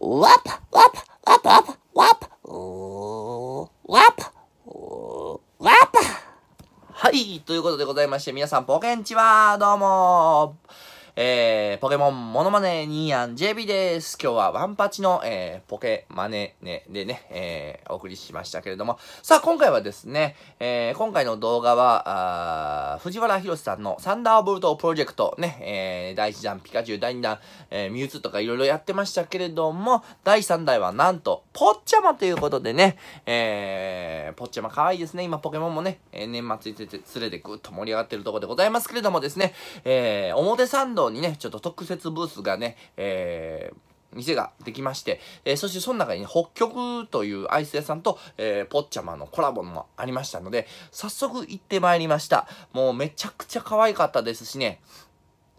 わっわっわっわっわっわっわっはい、ということでございまして、皆さん、ポケンチは、どうもえー、ポケモンモノマネニーアン JB です。今日はワンパチの、えー、ポケマネネでね、えー、お送りしましたけれども。さあ、今回はですね、えー、今回の動画は、あ藤原博さんのサンダーボルトプロジェクトね、えー、第1弾ピカチュウ、第2弾、えー、ミュウツーとかいろいろやってましたけれども、第3弾はなんと、ポッチャマということでね、えー、ポッチャマ可愛いですね。今、ポケモンもね、えー、年末にて、連れてぐっと盛り上がってるところでございますけれどもですね、えー、表参道にね、ちょっと特設ブースがね、えー、店ができまして、えー、そしてその中に、ね、北極というアイス屋さんと、えー、ポッチャマのコラボもありましたので、早速行ってまいりました。もうめちゃくちゃ可愛かったですしね、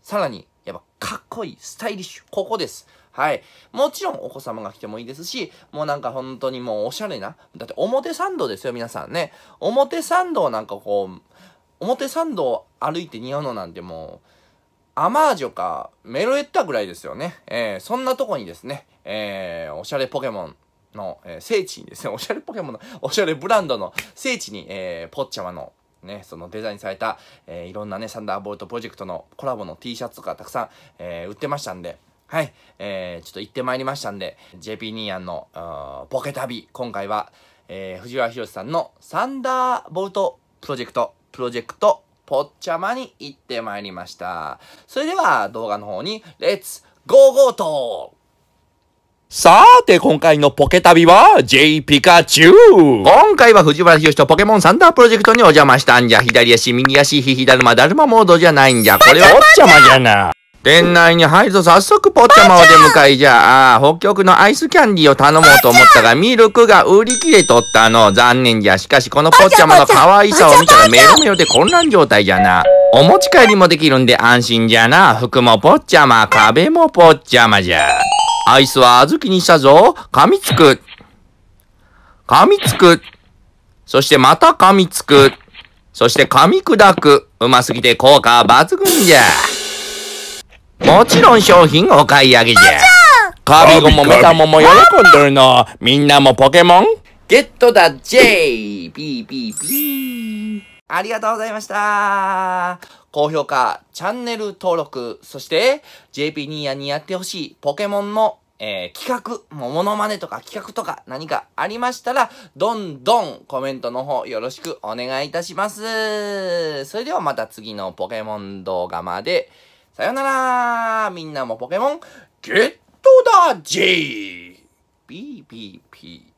さらに、やっぱかっこいい、スタイリッシュ、ここです。はい。もちろんお子様が来てもいいですし、もうなんか本当にもうおしゃれな。だって表参道ですよ、皆さんね。表参道なんかこう、表参道歩いて似合うのなんてもう、アマージョかメロエッタぐらいですよね。えー、そんなとこにですね、えー、おしゃれポケモンの、えー、聖地にですね、おしゃれポケモンの、おしゃれブランドの聖地に、えー、ポッチャマのね、そのデザインされた、えー、いろんなね、サンダーボルトプロジェクトのコラボの T シャツとかたくさん、えー、売ってましたんで、はい、えー、ちょっと行ってまいりましたんで、JP ニーアンのポケ旅、今回は、えー、藤原宏さんのサンダーボルトプロジェクト、プロジェクト、ぽっちゃまに行ってまいりました。それでは動画の方に、レッツゴーゴーとさーて、今回のポケ旅は、J ピカチュウ今回は藤原博士とポケモンサンダープロジェクトにお邪魔したんじゃ。左足、右足、ヒヒだるま、だるまモードじゃないんじゃ。これはおっちゃまじゃな。店内に入ると早速ポッチャマを出迎えじゃあ、北極のアイスキャンディーを頼もうと思ったが、ミルクが売り切れとったの。残念じゃ。しかしこのポッチャマの可愛さを見たらメロメロで混乱状態じゃな。お持ち帰りもできるんで安心じゃな。服もポッチャマ、壁もポッチャマじゃ。アイスは小豆にしたぞ。噛みつく。噛みつく。そしてまた噛みつく。そして噛み砕く。うますぎて効果は抜群じゃ。もちろん商品お買い上げじゃ。カビゴもメタモも喜んでるの。みんなもポケモンゲットだ J! ピーピーピー。ありがとうございました。高評価、チャンネル登録、そして JP ニーヤにやってほしいポケモンの、えー、企画、もモノマネとか企画とか何かありましたら、どんどんコメントの方よろしくお願いいたします。それではまた次のポケモン動画まで、さよならみんなもポケモン、ゲットだ !J!BBP